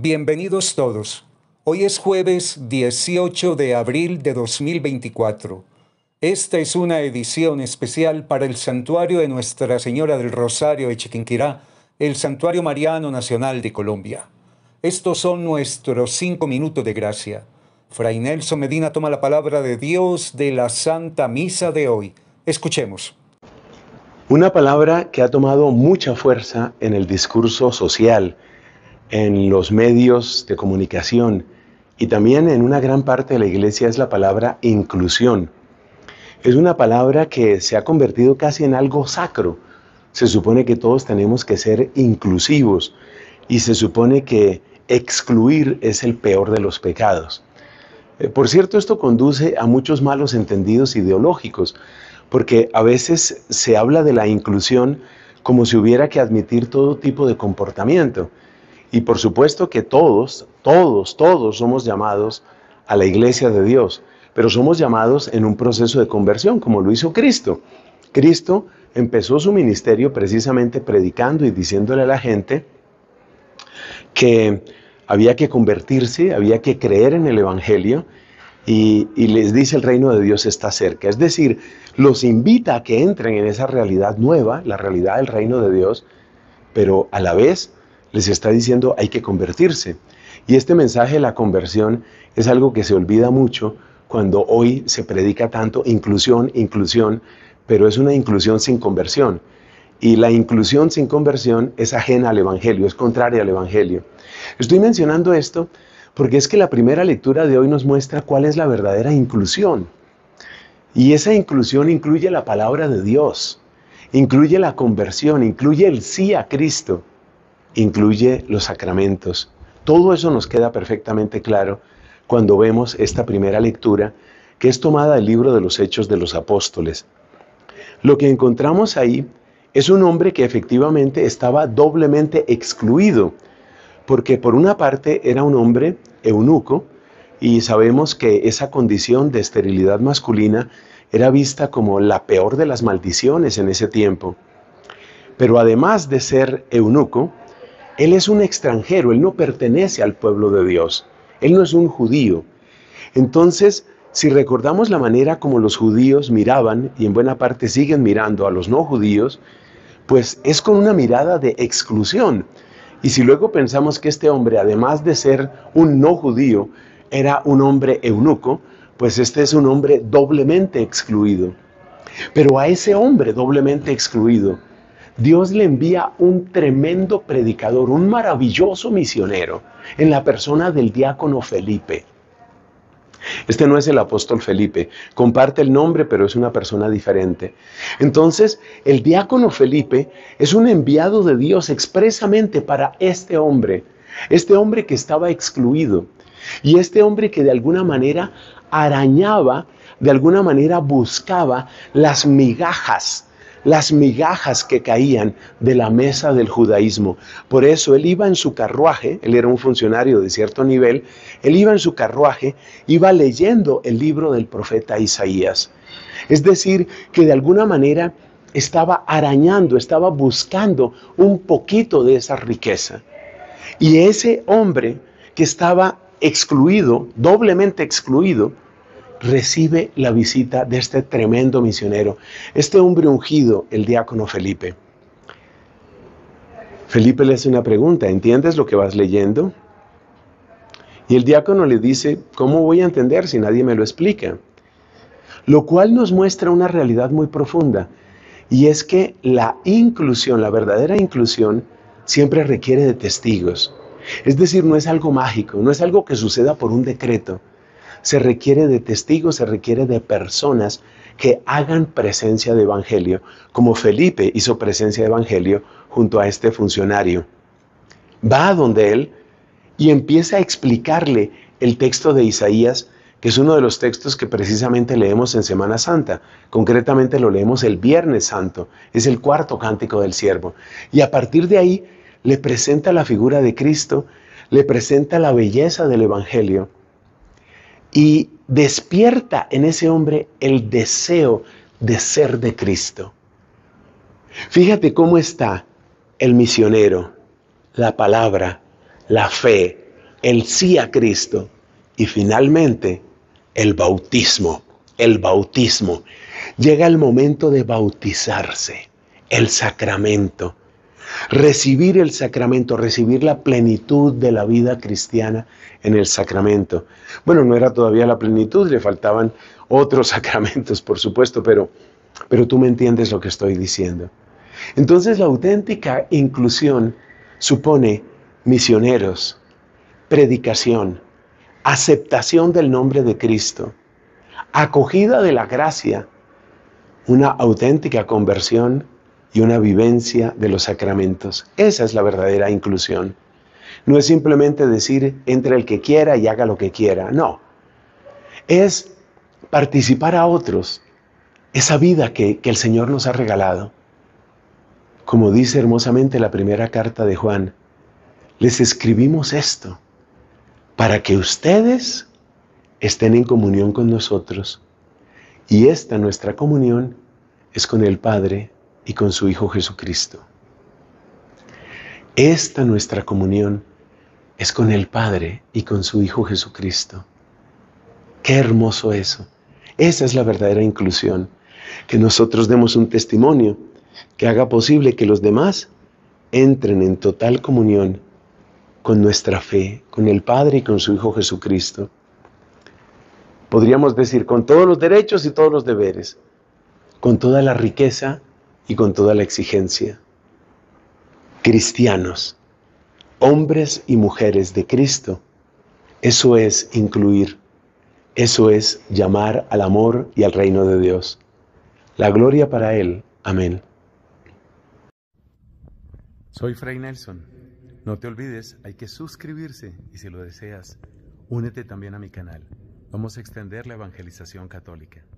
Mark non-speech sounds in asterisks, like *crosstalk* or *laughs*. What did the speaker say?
Bienvenidos todos. Hoy es jueves 18 de abril de 2024. Esta es una edición especial para el santuario de Nuestra Señora del Rosario de Chiquinquirá, el Santuario Mariano Nacional de Colombia. Estos son nuestros cinco minutos de gracia. Fray Nelson Medina toma la palabra de Dios de la Santa Misa de hoy. Escuchemos. Una palabra que ha tomado mucha fuerza en el discurso social en los medios de comunicación y también en una gran parte de la iglesia es la palabra inclusión. Es una palabra que se ha convertido casi en algo sacro. Se supone que todos tenemos que ser inclusivos y se supone que excluir es el peor de los pecados. Eh, por cierto, esto conduce a muchos malos entendidos ideológicos, porque a veces se habla de la inclusión como si hubiera que admitir todo tipo de comportamiento. Y por supuesto que todos, todos, todos somos llamados a la iglesia de Dios, pero somos llamados en un proceso de conversión, como lo hizo Cristo. Cristo empezó su ministerio precisamente predicando y diciéndole a la gente que había que convertirse, había que creer en el Evangelio y, les dice el reino de Dios está cerca. Es decir, los invita a que entren en esa realidad nueva, la realidad del reino de Dios, pero a la vez les está diciendo hay que convertirse. Y este mensaje de la conversión es algo que se olvida mucho cuando hoy se predica tanto inclusión, inclusión, pero es una inclusión sin conversión. Y la inclusión sin conversión es ajena al Evangelio, es contraria al Evangelio. Estoy mencionando esto porque es que la primera lectura de hoy nos muestra cuál es la verdadera inclusión. Y esa inclusión incluye la palabra de Dios, incluye la conversión, incluye el sí a Cristo incluye los sacramentos. Todo eso nos queda perfectamente claro cuando vemos esta primera lectura que es tomada del libro de los Hechos de los Apóstoles. Lo que encontramos ahí es un hombre que efectivamente estaba doblemente excluido, porque por una parte era un hombre eunuco, y sabemos que esa condición de esterilidad masculina era vista como la peor de las maldiciones en ese tiempo. Pero además de ser eunuco, él es un extranjero, él no pertenece al pueblo de Dios, él no es un judío. Entonces, si recordamos la manera como los judíos miraban, y en buena parte siguen mirando a los no judíos, pues es con una mirada de exclusión. Y si luego pensamos que este hombre, además de ser un no judío, era un hombre eunuco, pues este es un hombre doblemente excluido. Pero a ese hombre doblemente excluido, Dios le envía un tremendo predicador, un maravilloso misionero, en la persona del diácono Felipe. Este no es el apóstol Felipe, comparte el nombre, pero es una persona diferente. Entonces, el diácono Felipe es un enviado de Dios expresamente para este hombre, este hombre que estaba excluido y este hombre que de alguna manera arañaba, de alguna manera buscaba las migajas las migajas que caían de la mesa del judaísmo. Por eso él iba en su carruaje, él era un funcionario de cierto nivel, él iba en su carruaje, iba leyendo el libro del profeta Isaías. Es decir, que de alguna manera estaba arañando, estaba buscando un poquito de esa riqueza. Y ese hombre que estaba excluido, doblemente excluido, recibe la visita de este tremendo misionero, este hombre ungido, el diácono Felipe. Felipe le hace una pregunta, ¿entiendes lo que vas leyendo? Y el diácono le dice, ¿cómo voy a entender si nadie me lo explica? Lo cual nos muestra una realidad muy profunda, y es que la inclusión, la verdadera inclusión, siempre requiere de testigos. Es decir, no es algo mágico, no es algo que suceda por un decreto, se requiere de testigos, se requiere de personas que hagan presencia de evangelio, como Felipe hizo presencia de evangelio junto a este funcionario. Va a donde él y empieza a explicarle el texto de Isaías, que es uno de los textos que precisamente leemos en Semana Santa. Concretamente lo leemos el Viernes Santo, es el cuarto cántico del siervo. Y a partir de ahí le presenta la figura de Cristo, le presenta la belleza del Evangelio y despierta en ese hombre el deseo de ser de Cristo. Fíjate cómo está el misionero, la palabra, la fe, el sí a Cristo y finalmente el bautismo, el bautismo. Llega el momento de bautizarse, el sacramento. Recibir el sacramento, recibir la plenitud de la vida cristiana en el sacramento. Bueno, no era todavía la plenitud, le faltaban otros *laughs* sacramentos, por supuesto, pero, pero tú me entiendes lo que estoy diciendo. Entonces la auténtica inclusión supone misioneros, predicación, aceptación del nombre de Cristo, acogida de la gracia, una auténtica conversión y una vivencia de los sacramentos. Esa es la verdadera inclusión. No es simplemente decir, entre el que quiera y haga lo que quiera. No. Es participar a otros esa vida que, que el Señor nos ha regalado. Como dice hermosamente la primera carta de Juan, les escribimos esto para que ustedes estén en comunión con nosotros. Y esta nuestra comunión es con el Padre y con su Hijo Jesucristo. Esta nuestra comunión es con el Padre y con su Hijo Jesucristo. Qué hermoso eso. Esa es la verdadera inclusión, que nosotros demos un testimonio que haga posible que los demás entren en total comunión con nuestra fe, con el Padre y con su Hijo Jesucristo. Podríamos decir, con todos los derechos y todos los deberes, con toda la riqueza y con toda la exigencia. Cristianos, hombres y mujeres de Cristo, eso es incluir, eso es llamar al amor y al reino de Dios. La gloria para Él. Amén. Soy Fray Nelson. No te olvides, hay que suscribirse y si lo deseas, únete también a mi canal. Vamos a extender la evangelización católica.